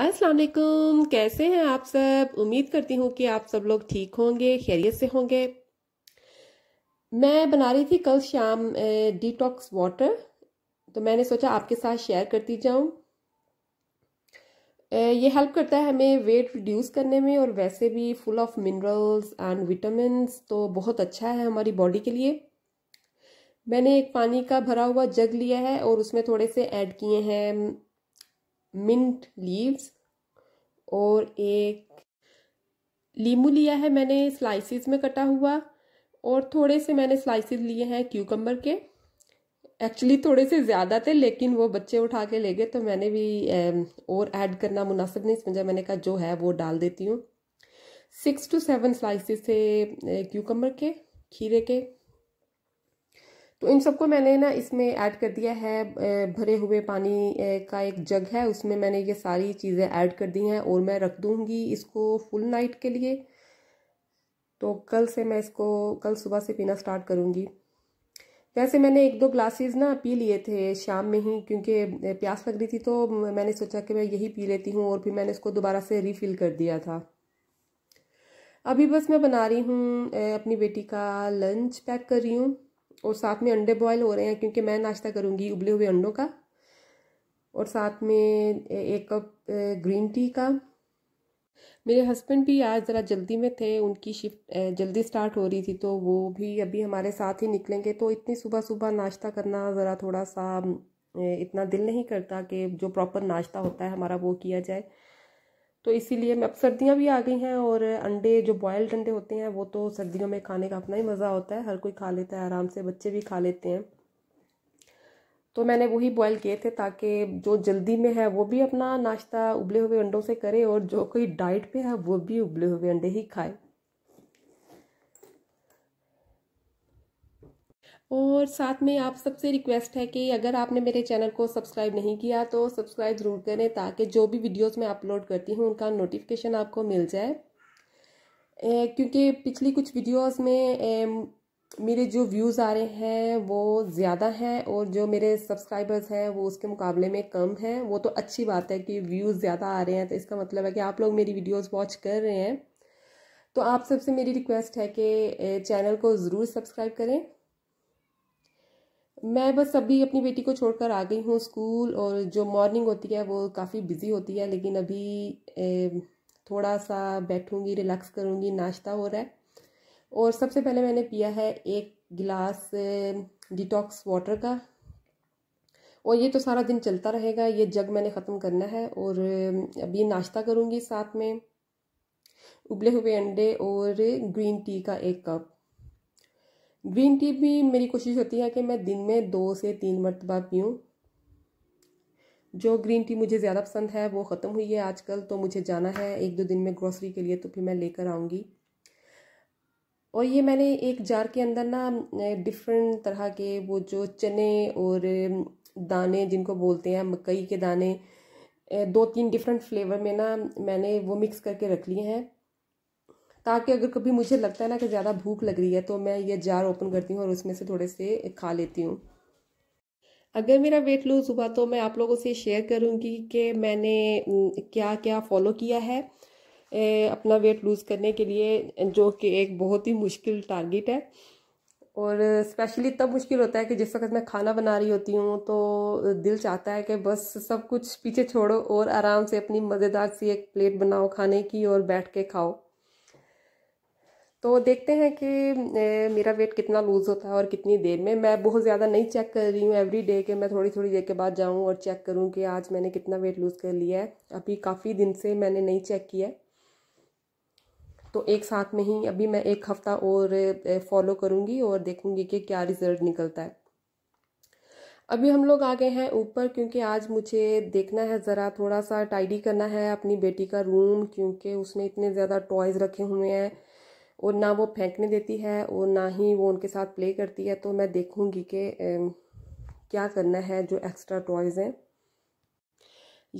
वालेकुम कैसे हैं आप सब उम्मीद करती हूँ कि आप सब लोग ठीक होंगे खैरियत से होंगे मैं बना रही थी कल शाम डिटॉक्स वाटर तो मैंने सोचा आपके साथ शेयर करती जाऊँ ये हेल्प करता है हमें वेट रिड्यूस करने में और वैसे भी full of minerals and vitamin तो बहुत अच्छा है हमारी बॉडी के लिए मैंने एक पानी का भरा हुआ जग लिया है और उसमें थोड़े से ऐड किए हैं मिंट लीव्स और एक लीमू लिया है मैंने स्लाइसिस में कटा हुआ और थोड़े से मैंने स्लाइसिस लिए हैं क्यूकम्बर के एक्चुअली थोड़े से ज़्यादा थे लेकिन वो बच्चे उठा के ले गए तो मैंने भी और ऐड करना मुनासिब नहीं समझा मैंने कहा जो है वो डाल देती हूँ सिक्स टू सेवन स्लाइसिस थे क्यूकम्बर के खीरे के तो इन सबको मैंने ना इसमें ऐड कर दिया है भरे हुए पानी का एक जग है उसमें मैंने ये सारी चीज़ें ऐड कर दी हैं और मैं रख दूँगी इसको फुल नाइट के लिए तो कल से मैं इसको कल सुबह से पीना स्टार्ट करूँगी वैसे मैंने एक दो ग्लासेस ना पी लिए थे शाम में ही क्योंकि प्यास लग रही थी तो मैंने सोचा कि मैं यही पी लेती हूँ और फिर मैंने इसको दोबारा से रीफ़िल कर दिया था अभी बस मैं बना रही हूँ अपनी बेटी का लंच पैक कर रही हूँ और साथ में अंडे बॉयल हो रहे हैं क्योंकि मैं नाश्ता करूँगी उबले हुए अंडों का और साथ में एक कप ग्रीन टी का मेरे हस्बैंड भी आज ज़रा जल्दी में थे उनकी शिफ्ट जल्दी स्टार्ट हो रही थी तो वो भी अभी हमारे साथ ही निकलेंगे तो इतनी सुबह सुबह नाश्ता करना ज़रा थोड़ा सा इतना दिल नहीं करता कि जो प्रॉपर नाश्ता होता है हमारा वो किया जाए तो इसीलिए अब सर्दियाँ भी आ गई हैं और अंडे जो बॉयल्ड अंडे होते हैं वो तो सर्दियों में खाने का अपना ही मज़ा होता है हर कोई खा लेता है आराम से बच्चे भी खा लेते हैं तो मैंने वही बॉयल किए थे ताकि जो जल्दी में है वो भी अपना नाश्ता उबले हुए अंडों से करे और जो कोई डाइट पे है वो भी उबले हुए अंडे ही खाए और साथ में आप सबसे रिक्वेस्ट है कि अगर आपने मेरे चैनल को सब्सक्राइब नहीं किया तो सब्सक्राइब ज़रूर करें ताकि जो भी वीडियोस मैं अपलोड करती हूँ उनका नोटिफिकेशन आपको मिल जाए क्योंकि पिछली कुछ वीडियोस में ए, मेरे जो व्यूज़ आ रहे हैं वो ज़्यादा हैं और जो मेरे सब्सक्राइबर्स हैं वो उसके मुकाबले में कम हैं वो तो अच्छी बात है कि व्यूज़ ज़्यादा आ रहे हैं तो इसका मतलब है कि आप लोग मेरी वीडियोज़ वॉच कर रहे हैं तो आप सबसे मेरी रिक्वेस्ट है कि चैनल को ज़रूर सब्सक्राइब करें मैं बस अभी अपनी बेटी को छोड़कर आ गई हूँ स्कूल और जो मॉर्निंग होती है वो काफ़ी बिज़ी होती है लेकिन अभी ए, थोड़ा सा बैठूँगी रिलैक्स करूँगी नाश्ता हो रहा है और सबसे पहले मैंने पिया है एक गिलास डिटॉक्स वाटर का और ये तो सारा दिन चलता रहेगा ये जग मैंने ख़त्म करना है और अभी नाश्ता करूँगी साथ में उबले हुए अंडे और ग्रीन टी का एक कप ग्रीन टी भी मेरी कोशिश होती है कि मैं दिन में दो से तीन मरतबा पीऊँ जो ग्रीन टी मुझे ज़्यादा पसंद है वो ख़त्म हुई है आजकल तो मुझे जाना है एक दो दिन में ग्रॉसरी के लिए तो फिर मैं लेकर आऊँगी और ये मैंने एक जार के अंदर ना डिफरेंट तरह के वो जो चने और दाने जिनको बोलते हैं मकई के दाने दो तीन डिफरेंट फ्लेवर में ना मैंने वो मिक्स करके रख लिए हैं ताकि अगर कभी मुझे लगता है ना कि ज़्यादा भूख लग रही है तो मैं ये जार ओपन करती हूँ और उसमें से थोड़े से खा लेती हूँ अगर मेरा वेट लूज़ हुआ तो मैं आप लोगों से शेयर करूँगी कि मैंने क्या क्या फॉलो किया है ए, अपना वेट लूज़ करने के लिए जो कि एक बहुत ही मुश्किल टारगेट है और स्पेशली तब मुश्किल होता है कि जिस वक्त मैं खाना बना रही होती हूँ तो दिल चाहता है कि बस सब कुछ पीछे छोड़ो और आराम से अपनी मज़ेदार सी एक प्लेट बनाओ खाने की और बैठ के खाओ तो देखते हैं कि मेरा वेट कितना लूज़ होता है और कितनी देर में मैं बहुत ज़्यादा नहीं चेक कर रही हूँ एवरी डे के मैं थोड़ी थोड़ी देर के बाद जाऊँ और चेक करूँ कि आज मैंने कितना वेट लूज़ कर लिया है अभी काफ़ी दिन से मैंने नहीं चेक किया है तो एक साथ में ही अभी मैं एक हफ़्ता और फॉलो करूँगी और देखूँगी कि क्या रिज़ल्ट निकलता है अभी हम लोग आ गए हैं ऊपर क्योंकि आज मुझे देखना है ज़रा थोड़ा सा टाइडी करना है अपनी बेटी का रूम क्योंकि उसने इतने ज़्यादा टॉयज़ रखे हुए हैं और ना वो फेंकने देती है और ना ही वो उनके साथ प्ले करती है तो मैं देखूँगी कि क्या करना है जो एक्स्ट्रा टॉयज़ हैं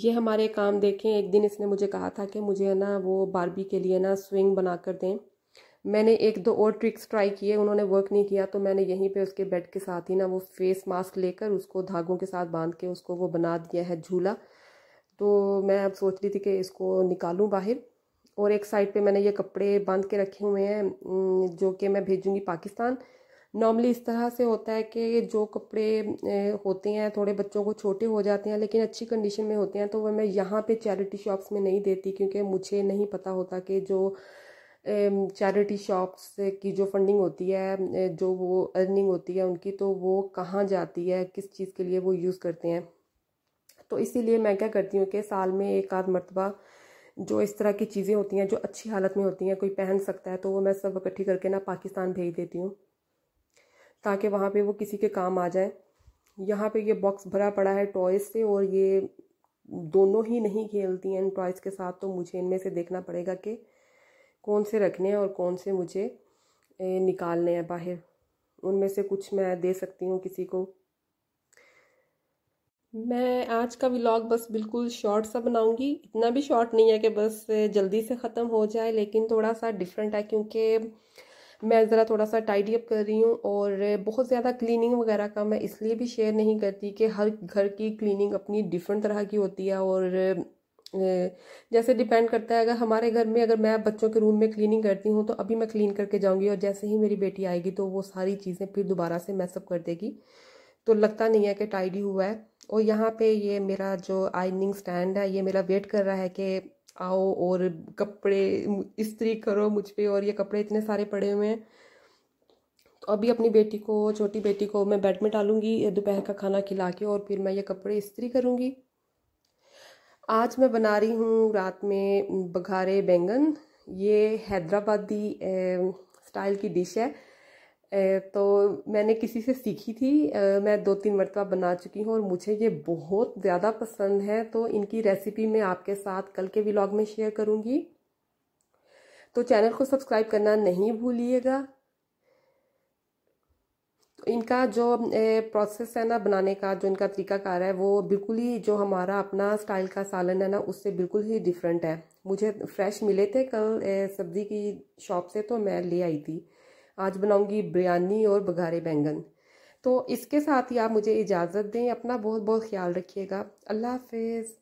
ये हमारे काम देखें एक दिन इसने मुझे कहा था कि मुझे ना वो बारबी के लिए ना स्विंग बना कर दें मैंने एक दो और ट्रिक्स ट्राई किए उन्होंने वर्क नहीं किया तो मैंने यहीं पे उसके बेड के साथ ही ना वो फेस मास्क लेकर उसको धागों के साथ बांध के उसको वो बना दिया है झूला तो मैं अब सोच रही थी कि इसको निकालूं बाहर और एक साइड पे मैंने ये कपड़े बांध के रखे हुए हैं जो कि मैं भेजूंगी पाकिस्तान नॉर्मली इस तरह से होता है कि जो कपड़े होते हैं थोड़े बच्चों को छोटे हो जाते हैं लेकिन अच्छी कंडीशन में होते हैं तो वह मैं यहाँ पे चैरिटी शॉप्स में नहीं देती क्योंकि मुझे नहीं पता होता कि जो चैरिटी शॉप्स की जो फंडिंग होती है जो वो अर्निंग होती है उनकी तो वो कहाँ जाती है किस चीज़ के लिए वो यूज़ करते हैं तो इसीलिए मैं क्या करती हूँ कि साल में एक आध मरतबा जो इस तरह की चीज़ें होती हैं जो अच्छी हालत में होती हैं कोई पहन सकता है तो वो मैं सब इकट्ठी करके ना पाकिस्तान भेज देती हूँ ताकि वहाँ पे वो किसी के काम आ जाए यहाँ पे ये बॉक्स भरा पड़ा है टॉयज़ से और ये दोनों ही नहीं खेलती हैं इन टॉयज़ के साथ तो मुझे इनमें से देखना पड़ेगा कि कौन से रखने हैं और कौन से मुझे निकालने हैं बाहर उनमें से कुछ मैं दे सकती हूँ किसी को मैं आज का व्लॉग बस बिल्कुल शॉर्ट सा बनाऊंगी इतना भी शॉर्ट नहीं है कि बस जल्दी से ख़त्म हो जाए लेकिन थोड़ा सा डिफरेंट है क्योंकि मैं ज़रा थोड़ा सा टाइडी अप कर रही हूँ और बहुत ज़्यादा क्लीनिंग वगैरह का मैं इसलिए भी शेयर नहीं करती कि हर घर की क्लीनिंग अपनी डिफरेंट तरह की होती है और जैसे डिपेंड करता है अगर हमारे घर में अगर मैं बच्चों के रूम में क्लीनिंग करती हूँ तो अभी मैं क्लीन करके जाऊँगी और जैसे ही मेरी बेटी आएगी तो वो सारी चीज़ें फिर दोबारा से मैसअप कर देगी तो लगता नहीं है कि टाइडी हुआ है और यहाँ पे ये मेरा जो आइनिंग स्टैंड है ये मेरा वेट कर रहा है कि आओ और कपड़े इस्त्री करो मुझ पर और ये कपड़े इतने सारे पड़े हुए हैं तो अभी अपनी बेटी को छोटी बेटी को मैं बेड में डालूंगी दोपहर का खाना खिला के और फिर मैं ये कपड़े इस्त्री करूँगी आज मैं बना रही हूँ रात में बघारे बैंगन ये हैदराबादी स्टाइल की डिश है तो मैंने किसी से सीखी थी मैं दो तीन मरतबा बना चुकी हूँ और मुझे ये बहुत ज़्यादा पसंद है तो इनकी रेसिपी मैं आपके साथ कल के व्लॉग में शेयर करूँगी तो चैनल को सब्सक्राइब करना नहीं भूलिएगा तो इनका जो प्रोसेस है ना बनाने का जो इनका तरीका कार है वो बिल्कुल ही जो हमारा अपना स्टाइल का सालन है ना उससे बिल्कुल ही डिफरेंट है मुझे फ्रेश मिले थे कल सब्ज़ी की शॉप से तो मैं ले आई थी आज बनाऊंगी बिरयानी और बघारे बैंगन तो इसके साथ ही आप मुझे इजाज़त दें अपना बहुत बहुत ख्याल रखिएगा अल्लाह हाफिज़